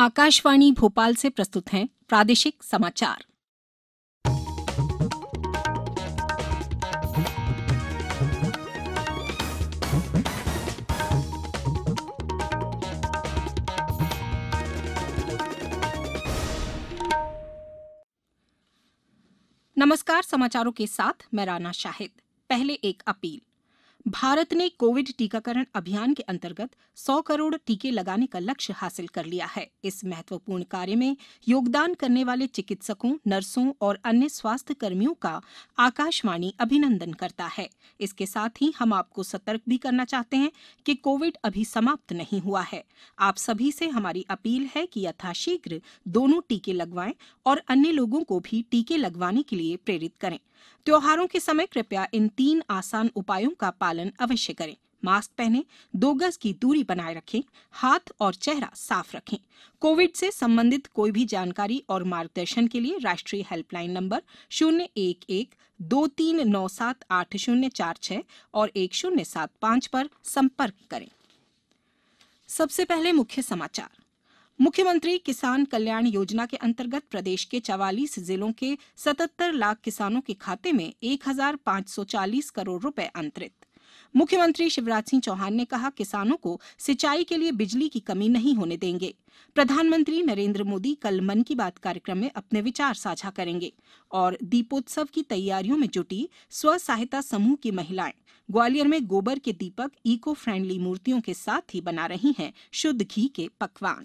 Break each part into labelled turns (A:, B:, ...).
A: आकाशवाणी भोपाल से प्रस्तुत हैं प्रादेशिक समाचार नमस्कार समाचारों के साथ मैं राणा शाहिद पहले एक अपील भारत ने कोविड टीकाकरण अभियान के अंतर्गत सौ करोड़ टीके लगाने का लक्ष्य हासिल कर लिया है इस महत्वपूर्ण कार्य में योगदान करने वाले चिकित्सकों नर्सों और अन्य स्वास्थ्य कर्मियों का आकाशवाणी अभिनंदन करता है इसके साथ ही हम आपको सतर्क भी करना चाहते हैं कि कोविड अभी समाप्त नहीं हुआ है आप सभी से हमारी अपील है कि यथाशीघ्र दोनों टीके लगवाएं और अन्य लोगों को भी टीके लगवाने के लिए प्रेरित करें त्योहारों के समय कृपया इन तीन आसान उपायों का पालन अवश्य करें मास्क पहनें दो गज की दूरी बनाए रखें हाथ और चेहरा साफ रखें कोविड से संबंधित कोई भी जानकारी और मार्गदर्शन के लिए राष्ट्रीय हेल्पलाइन नंबर शून्य एक एक दो तीन नौ सात आठ शून्य चार छः और एक शून्य सात पाँच पर संपर्क करें सबसे पहले मुख्य समाचार मुख्यमंत्री किसान कल्याण योजना के अंतर्गत प्रदेश के चवालीस जिलों के सतहत्तर लाख किसानों के खाते में एक हजार सौ चालीस करोड़ रुपए अंतरित मुख्यमंत्री शिवराज सिंह चौहान ने कहा किसानों को सिंचाई के लिए बिजली की कमी नहीं होने देंगे प्रधानमंत्री नरेंद्र मोदी कल मन की बात कार्यक्रम में अपने विचार साझा करेंगे और दीपोत्सव की तैयारियों में जुटी स्व सहायता समूह की महिलाएं ग्वालियर में गोबर के दीपक इको फ्रेंडली मूर्तियों के साथ ही बना रही हैं शुद्ध घी के पकवान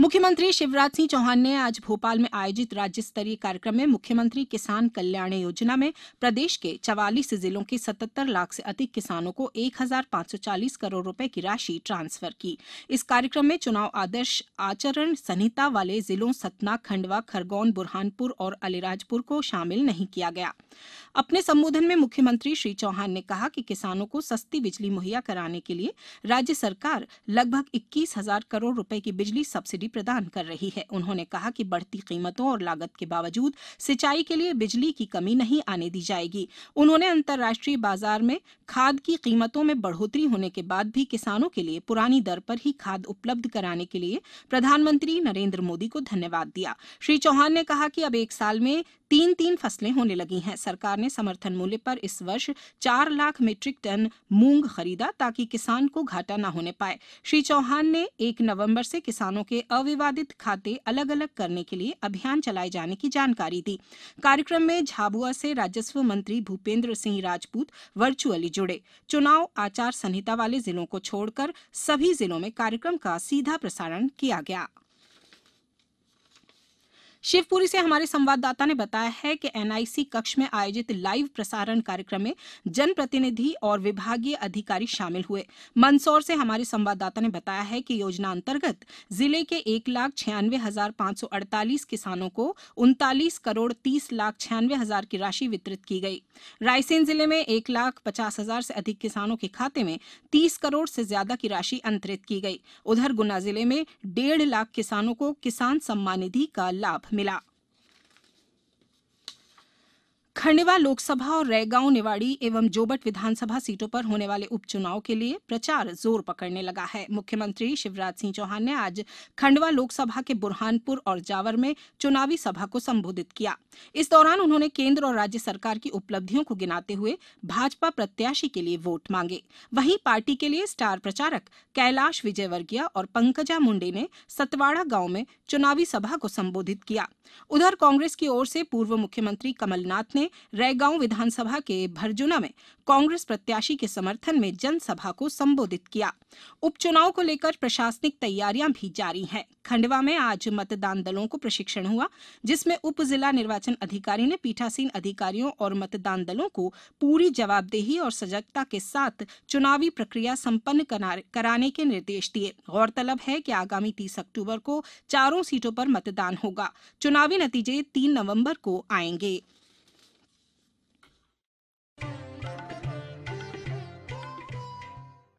A: मुख्यमंत्री शिवराज सिंह चौहान ने आज भोपाल में आयोजित राज्य स्तरीय कार्यक्रम में मुख्यमंत्री किसान कल्याण योजना में प्रदेश के चवालीस जिलों के सतहत्तर लाख से अधिक किसानों को एक करोड़ रूपये की राशि ट्रांसफर की इस कार्यक्रम में चुनाव आदर्श आचरण संहिता वाले जिलों सतना खंडवा खरगोन बुरहानपुर और अलीराजपुर को शामिल नहीं किया गया अपने संबोधन में मुख्यमंत्री श्री चौहान ने कहा कि किसानों को सस्ती बिजली मुहैया कराने के लिए राज्य सरकार लगभग इक्कीस हजार करोड़ रूपये की बिजली सब्सिडी सब्सिडी प्रदान कर रही है उन्होंने कहा कि बढ़ती कीमतों और लागत के बावजूद सिंचाई के लिए बिजली की कमी नहीं आने दी जाएगी उन्होंने अंतर्राष्ट्रीय बाजार में खाद की कीमतों में बढ़ोतरी होने के बाद भी किसानों के लिए पुरानी दर पर ही खाद उपलब्ध कराने के लिए प्रधानमंत्री नरेंद्र मोदी को धन्यवाद दिया श्री चौहान ने कहा कि अब एक साल में तीन तीन फसलें होने लगी हैं सरकार ने समर्थन मूल्य पर इस वर्ष चार लाख मीट्रिक टन मूंग खरीदा ताकि किसान को घाटा न होने पाए श्री चौहान ने एक नवंबर से किसानों के अविवादित खाते अलग अलग करने के लिए अभियान चलाए जाने की जानकारी दी कार्यक्रम में झाबुआ से राजस्व मंत्री भूपेंद्र सिंह राजपूत वर्चुअली जुड़े चुनाव आचार संहिता वाले जिलों को छोड़कर सभी जिलों में कार्यक्रम का सीधा प्रसारण किया गया शिवपुरी से हमारे संवाददाता ने बताया है कि एनआईसी कक्ष में आयोजित लाइव प्रसारण कार्यक्रम में जनप्रतिनिधि और विभागीय अधिकारी शामिल हुए मंदसौर से हमारे संवाददाता ने बताया है कि योजना अंतर्गत जिले के एक लाख छियानवे हजार पांच सौ अड़तालीस किसानों को उनतालीस करोड़ तीस लाख छियानवे हजार की राशि वितरित की गई रायसेन जिले में एक लाख पचास हजार से अधिक किसानों के खाते में तीस करोड़ से ज्यादा की राशि अंतरित की गई उधर गुना जिले में डेढ़ लाख किसानों को किसान सम्मान निधि का लाभ Mila. खंडवा लोकसभा और रैगांव निवाड़ी एवं जोबट विधानसभा सीटों पर होने वाले उपचुनाव के लिए प्रचार जोर पकड़ने लगा है मुख्यमंत्री शिवराज सिंह चौहान ने आज खंडवा लोकसभा के बुरहानपुर और जावर में चुनावी सभा को संबोधित किया इस दौरान उन्होंने केंद्र और राज्य सरकार की उपलब्धियों को गिनाते हुए भाजपा प्रत्याशी के लिए वोट मांगे वहीं पार्टी के लिए स्टार प्रचारक कैलाश विजयवर्गीय और पंकजा मुंडे ने सतवाड़ा गांव में चुनावी सभा को संबोधित किया उधर कांग्रेस की ओर से पूर्व मुख्यमंत्री कमलनाथ ने ने रैगांव विधानसभा के भरजुना में कांग्रेस प्रत्याशी के समर्थन में जनसभा को संबोधित किया उपचुनाव को लेकर प्रशासनिक तैयारियां भी जारी हैं खंडवा में आज मतदान दलों को प्रशिक्षण हुआ जिसमें उप जिला निर्वाचन अधिकारी ने पीठासीन अधिकारियों और मतदान दलों को पूरी जवाबदेही और सजगता के साथ चुनावी प्रक्रिया संपन्न कराने के निर्देश दिए गौरतलब है कि आगामी तीस अक्टूबर को चारों सीटों पर मतदान होगा चुनावी नतीजे तीन नवम्बर को आएंगे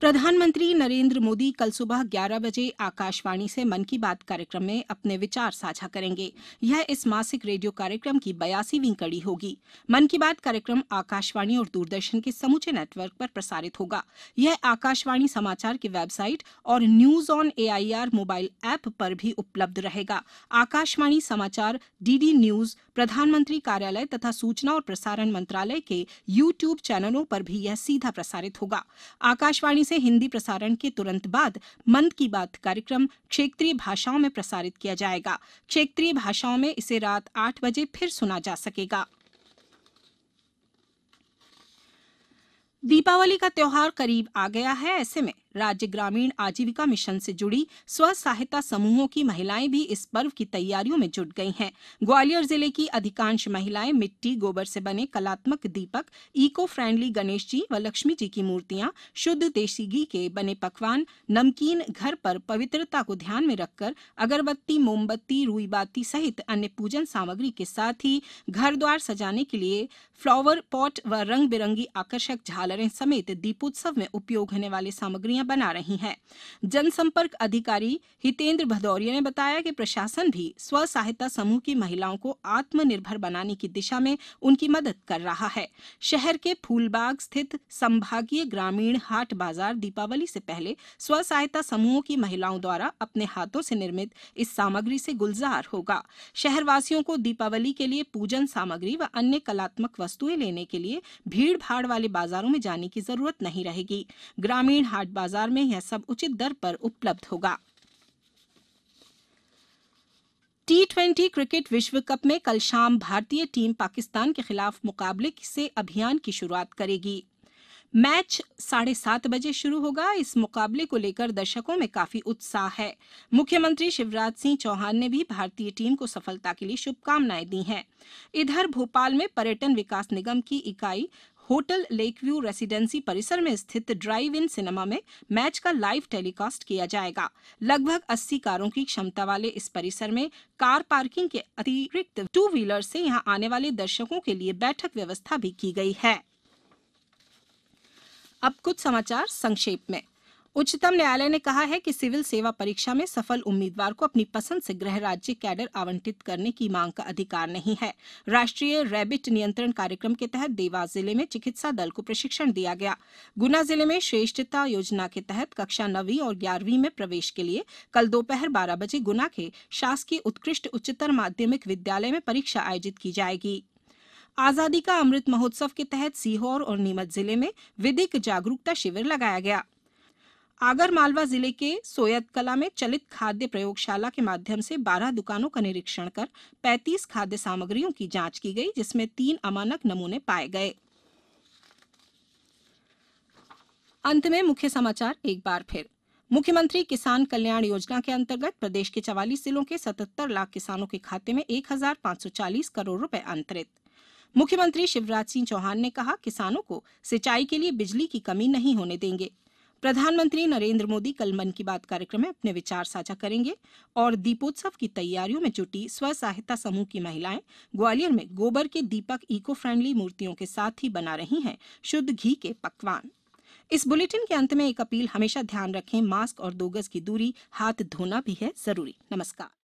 A: प्रधानमंत्री नरेन्द्र मोदी कल सुबह ग्यारह बजे आकाशवाणी से मन की बात कार्यक्रम में अपने विचार साझा करेंगे यह इस मासिक रेडियो कार्यक्रम की बयासीवीं कड़ी होगी मन की बात कार्यक्रम आकाशवाणी और दूरदर्शन के समूचे नेटवर्क पर प्रसारित होगा यह आकाशवाणी समाचार की वेबसाइट और news on a mobile app पर भी उपलब्ध रहेगा आकाशवाणी समाचार डीडी न्यूज प्रधानमंत्री कार्यालय तथा सूचना और प्रसारण मंत्रालय के यूट्यूब चैनलों पर भी यह सीधा प्रसारित होगा आकाशवाणी इसे हिंदी प्रसारण के तुरंत बाद मन की बात कार्यक्रम क्षेत्रीय भाषाओं में प्रसारित किया जाएगा क्षेत्रीय भाषाओं में इसे रात आठ बजे फिर सुना जा सकेगा दीपावली का त्योहार करीब आ गया है ऐसे में राज्य ग्रामीण आजीविका मिशन से जुड़ी स्व सहायता समूहों की महिलाएं भी इस पर्व की तैयारियों में जुट गई हैं ग्वालियर जिले की अधिकांश महिलाएं मिट्टी गोबर से बने कलात्मक दीपक इको फ्रेंडली गणेश जी व लक्ष्मी जी की मूर्तियां शुद्ध देसी घी के बने पकवान नमकीन घर पर पवित्रता को ध्यान में रखकर अगरबत्ती मोमबत्ती रुईबाती सहित अन्य पूजन सामग्री के साथ ही घर द्वार सजाने के लिए फ्लावर पॉट व रंग बिरंगी आकर्षक झालरें समेत दीपोत्सव में उपयोग होने वाली सामग्री रणनीतियां बना रही हैं जनसंपर्क अधिकारी हितेंद्र भदौरिया ने बताया कि प्रशासन भी स्व सहायता समूह की महिलाओं को आत्मनिर्भर बनाने की दिशा में उनकी मदद कर रहा है शहर के फूलबाग स्थित संभागीय ग्रामीण हाट बाजार दीपावली से पहले स्व सहायता समूहों की महिलाओं द्वारा अपने हाथों से निर्मित इस सामग्री से गुलजार होगा शहरवासियों को दीपावली के लिए पूजन सामग्री व अन्य कलात्मक वस्तुएं लेने के लिए भीड़ भाड़ वाले बाजारों में जाने की जरूरत नहीं रहेगी ग्रामीण हाट बाजार बाजार में यह सब उचित दर पर उपलब्ध होगा टी ट्वेंटी क्रिकेट विश्व कप में कल शाम भारतीय टीम पाकिस्तान के खिलाफ मुकाबले से अभियान की शुरुआत करेगी मैच साढ़े सात बजे शुरू होगा इस मुकाबले को लेकर दर्शकों में काफी उत्साह है मुख्यमंत्री शिवराज सिंह चौहान ने भी भारतीय टीम को सफलता के लिए शुभकामनाएं दी हैं इधर भोपाल में पर्यटन विकास निगम की इकाई होटल लेकव्यू रेसिडेंसी परिसर में स्थित ड्राइव इन सिनेमा में मैच का लाइव टेलीकास्ट किया जाएगा लगभग 80 कारों की क्षमता वाले इस परिसर में कार पार्किंग के अतिरिक्त टू व्हीलर से यहां आने वाले दर्शकों के लिए बैठक व्यवस्था भी की गई है अब कुछ समाचार संक्षेप में उच्चतम न्यायालय ने कहा है कि सिविल सेवा परीक्षा में सफल उम्मीदवार को अपनी पसंद से गृह राज्य कैडर आवंटित करने की मांग का अधिकार नहीं है राष्ट्रीय रैबिट नियंत्रण कार्यक्रम के तहत देवास जिले में चिकित्सा दल को प्रशिक्षण दिया गया गुना जिले में श्रेष्ठता योजना के तहत कक्षा नवी और ग्यारहवीं में प्रवेश के लिए कल दोपहर बारह बजे गुना के शासकीय उत्कृष्ट उच्चतर माध्यमिक विद्यालय में परीक्षा आयोजित की जाएगी आजादी का अमृत महोत्सव के तहत सीहोर और नीमच जिले में विधिक जागरूकता शिविर लगाया गया आगरमालवा जिले के सोयत कला में चलित खाद्य प्रयोगशाला के माध्यम से 12 दुकानों का निरीक्षण कर 35 खाद्य सामग्रियों की जांच की गई जिसमें तीन अमानक नमूने पाए गए अंत में मुख्य समाचार एक बार फिर मुख्यमंत्री किसान कल्याण योजना के अंतर्गत प्रदेश के चवालीस जिलों के 77 लाख किसानों के खाते में 1540 करोड़ रुपए अंतरित मुख्यमंत्री शिवराज सिंह चौहान ने कहा किसानों को सिंचाई के लिए बिजली की कमी नहीं होने देंगे प्रधानमंत्री नरेन्द्र मोदी कल मन की बात कार्यक्रम में अपने विचार साझा करेंगे और दीपोत्सव की तैयारियों में जुटी स्व सहायता समूह की महिलाएं ग्वालियर में गोबर के दीपक इको फ्रेंडली मूर्तियों के साथ ही बना रही हैं शुद्ध घी के पकवान इस बुलेटिन के अंत में एक अपील हमेशा ध्यान रखें मास्क और दो गज की दूरी हाथ धोना भी है जरूरी नमस्कार